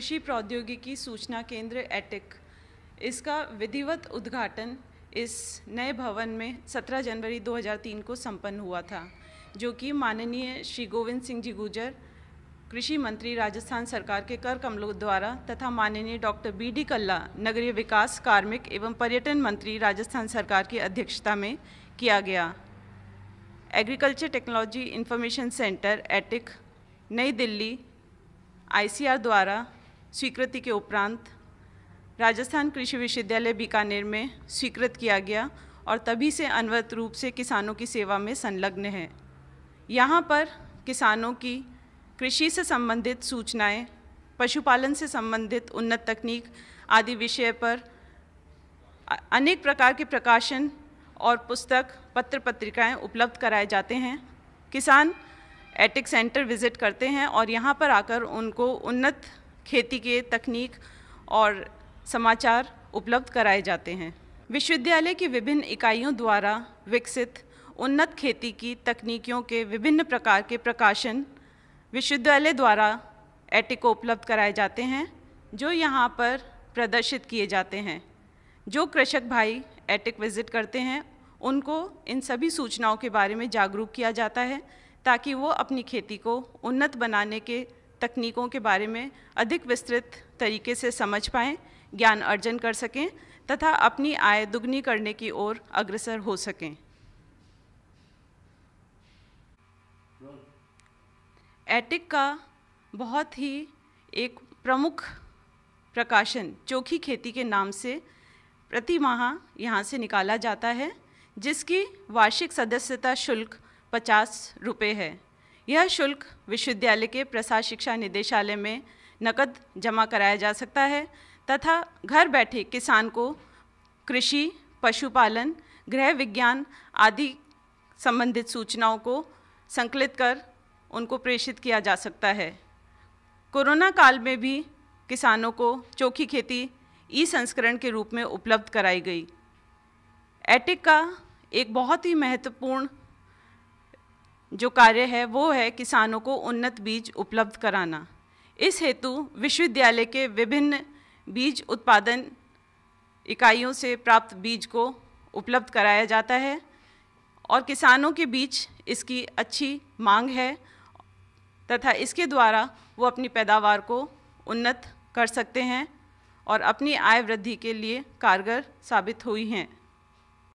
कृषि प्रौद्योगिकी सूचना केंद्र एटिक इसका विधिवत उद्घाटन इस नए भवन में 17 जनवरी 2003 को संपन्न हुआ था जो कि माननीय श्री गोविंद सिंह जी गुजर कृषि मंत्री राजस्थान सरकार के कर कमलों द्वारा तथा माननीय डॉक्टर बी डी कल्ला नगरीय विकास कार्मिक एवं पर्यटन मंत्री राजस्थान सरकार की अध्यक्षता में किया गया agriculture technology information centre ATIC New Delhi ICR द्वारा स्वीकृति के उपरांत राजस्थान कृषि विश्वविद्यालय बीकानेर में स्वीकृत किया गया और तभी से अनवरत रूप से किसानों की सेवा में संलग्न है यहाँ पर किसानों की कृषि से संबंधित सूचनाएं, पशुपालन से संबंधित उन्नत तकनीक आदि विषय पर अनेक प्रकार के प्रकाशन और पुस्तक पत्र पत्रिकाएं उपलब्ध कराए जाते हैं किसान एटिक सेंटर विज़िट करते हैं और यहाँ पर आकर उनको उन्नत खेती के तकनीक और समाचार उपलब्ध कराए जाते हैं विश्वविद्यालय की विभिन्न इकाइयों द्वारा विकसित उन्नत खेती की तकनीकियों के विभिन्न प्रकार के प्रकाशन विश्वविद्यालय द्वारा एटिक को उपलब्ध कराए जाते हैं जो यहाँ पर प्रदर्शित किए जाते हैं जो कृषक भाई एटिक विजिट करते हैं उनको इन सभी सूचनाओं के बारे में जागरूक किया जाता है ताकि वो अपनी खेती को उन्नत बनाने के तकनीकों के बारे में अधिक विस्तृत तरीके से समझ पाएँ ज्ञान अर्जन कर सकें तथा अपनी आय दुगनी करने की ओर अग्रसर हो सकें एटिक का बहुत ही एक प्रमुख प्रकाशन चोखी खेती के नाम से प्रति माह यहाँ से निकाला जाता है जिसकी वार्षिक सदस्यता शुल्क पचास रुपये है यह शुल्क विश्वविद्यालय के प्रसार शिक्षा निदेशालय में नकद जमा कराया जा सकता है तथा घर बैठे किसान को कृषि पशुपालन गृह विज्ञान आदि संबंधित सूचनाओं को संकलित कर उनको प्रेषित किया जा सकता है कोरोना काल में भी किसानों को चौकी खेती ई संस्करण के रूप में उपलब्ध कराई गई एटिक का एक बहुत ही महत्वपूर्ण जो कार्य है वो है किसानों को उन्नत बीज उपलब्ध कराना इस हेतु विश्वविद्यालय के विभिन्न बीज उत्पादन इकाइयों से प्राप्त बीज को उपलब्ध कराया जाता है और किसानों के बीच इसकी अच्छी मांग है तथा इसके द्वारा वो अपनी पैदावार को उन्नत कर सकते हैं और अपनी आय वृद्धि के लिए कारगर साबित हुई हैं